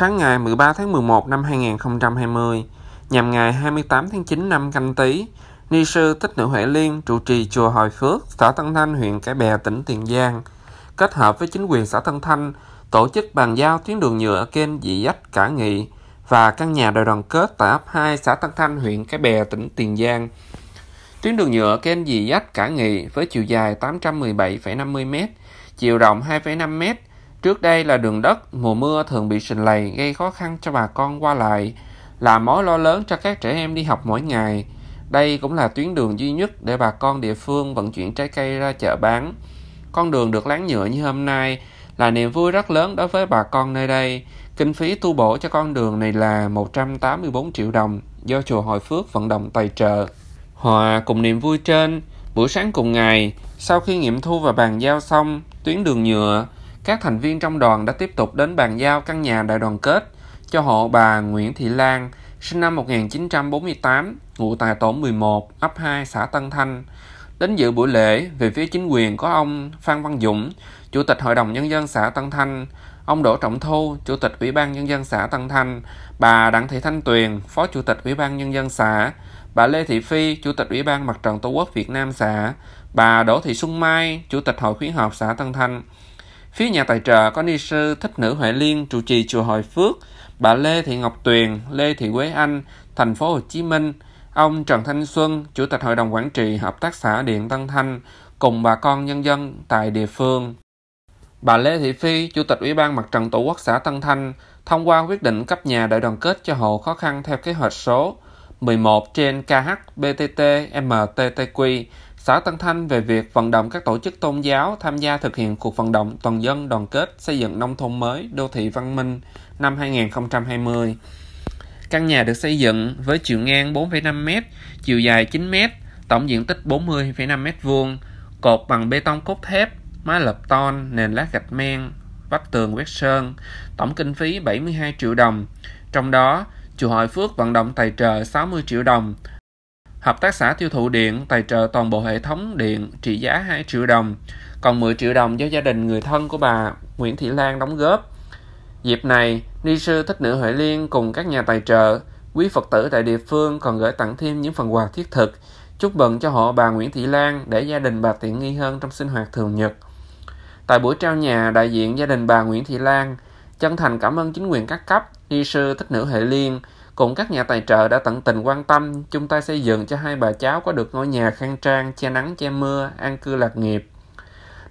Sáng ngày 13 tháng 11 năm 2020, nhằm ngày 28 tháng 9 năm canh tý, Ni sư Tích Nữ Huệ Liên trụ trì chùa Hồi Phước, xã Tân Thanh, huyện Cái Bè, tỉnh Tiền Giang, kết hợp với chính quyền xã Tân Thanh tổ chức bàn giao tuyến đường nhựa kênh dị dách Cả Nghị và căn nhà đại đoàn kết tại ấp 2 xã Tân Thanh, huyện Cái Bè, tỉnh Tiền Giang. Tuyến đường nhựa kênh dị dách Cả Nghị với chiều dài 817,50 m, chiều rộng 2,5 m, Trước đây là đường đất, mùa mưa thường bị sình lầy gây khó khăn cho bà con qua lại, là mối lo lớn cho các trẻ em đi học mỗi ngày. Đây cũng là tuyến đường duy nhất để bà con địa phương vận chuyển trái cây ra chợ bán. Con đường được láng nhựa như hôm nay là niềm vui rất lớn đối với bà con nơi đây. Kinh phí tu bổ cho con đường này là 184 triệu đồng do chùa Hội Phước vận động tài trợ. Hòa cùng niềm vui trên, buổi sáng cùng ngày, sau khi nghiệm thu và bàn giao xong, tuyến đường nhựa các thành viên trong đoàn đã tiếp tục đến bàn giao căn nhà đại đoàn kết cho hộ bà Nguyễn Thị Lan, sinh năm 1948, ngụ tại tổ 11, ấp 2, xã Tân Thanh. Đến dự buổi lễ, về phía chính quyền có ông Phan Văn Dũng, Chủ tịch Hội đồng Nhân dân xã Tân Thanh, ông Đỗ Trọng Thu, Chủ tịch Ủy ban Nhân dân xã Tân Thanh, bà Đặng Thị Thanh Tuyền, Phó Chủ tịch Ủy ban Nhân dân xã, bà Lê Thị Phi, Chủ tịch Ủy ban Mặt trận Tổ quốc Việt Nam xã, bà Đỗ Thị Xuân Mai, Chủ tịch Hội khuyến học xã Tân Thanh, Phía nhà tài trợ có ni sư Thích Nữ Huệ Liên trụ trì chùa Hội Phước, bà Lê Thị Ngọc Tuyền, Lê Thị Quế Anh, thành phố Hồ Chí Minh, ông Trần Thanh Xuân, Chủ tịch Hội đồng Quản trị Hợp tác xã Điện Tân Thanh, cùng bà con nhân dân tại địa phương. Bà Lê Thị Phi, Chủ tịch Ủy ban Mặt trận Tổ quốc xã Tân Thanh, thông qua quyết định cấp nhà đại đoàn kết cho hộ khó khăn theo kế hoạch số 11 trên KH BTT MTTQ Xã Tân Thanh về việc vận động các tổ chức tôn giáo tham gia thực hiện cuộc vận động toàn dân đoàn kết xây dựng nông thôn mới, đô thị văn minh năm 2020. Căn nhà được xây dựng với chiều ngang 4,5m, chiều dài 9m, tổng diện tích 40,5m2, cột bằng bê tông cốt thép, mái lợp ton, nền lát gạch men, vách tường quét sơn, tổng kinh phí 72 triệu đồng. Trong đó, Chùa Hội Phước vận động tài trợ 60 triệu đồng, Hợp tác xã tiêu thụ điện tài trợ toàn bộ hệ thống điện trị giá 2 triệu đồng, còn 10 triệu đồng do gia đình người thân của bà Nguyễn Thị Lan đóng góp. Dịp này, ni sư Thích Nữ Huệ Liên cùng các nhà tài trợ, quý Phật tử tại địa phương còn gửi tặng thêm những phần quà thiết thực, chúc mừng cho hộ bà Nguyễn Thị Lan để gia đình bà tiện nghi hơn trong sinh hoạt thường nhật. Tại buổi trao nhà, đại diện gia đình bà Nguyễn Thị Lan chân thành cảm ơn chính quyền các cấp, ni sư Thích Nữ Huệ Liên, cùng các nhà tài trợ đã tận tình quan tâm, chung tay xây dựng cho hai bà cháu có được ngôi nhà khang trang, che nắng, che mưa, an cư lạc nghiệp.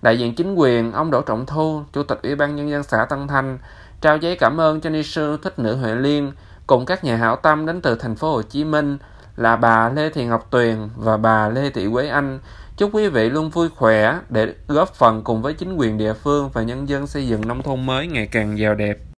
Đại diện chính quyền, ông Đỗ Trọng Thu, Chủ tịch Ủy ban Nhân dân xã Tân Thanh, trao giấy cảm ơn cho ni sư thích nữ Huệ Liên cùng các nhà hảo tâm đến từ thành phố Hồ Chí Minh là bà Lê Thị Ngọc Tuyền và bà Lê Thị Quế Anh. Chúc quý vị luôn vui khỏe để góp phần cùng với chính quyền địa phương và nhân dân xây dựng nông thôn mới ngày càng giàu đẹp.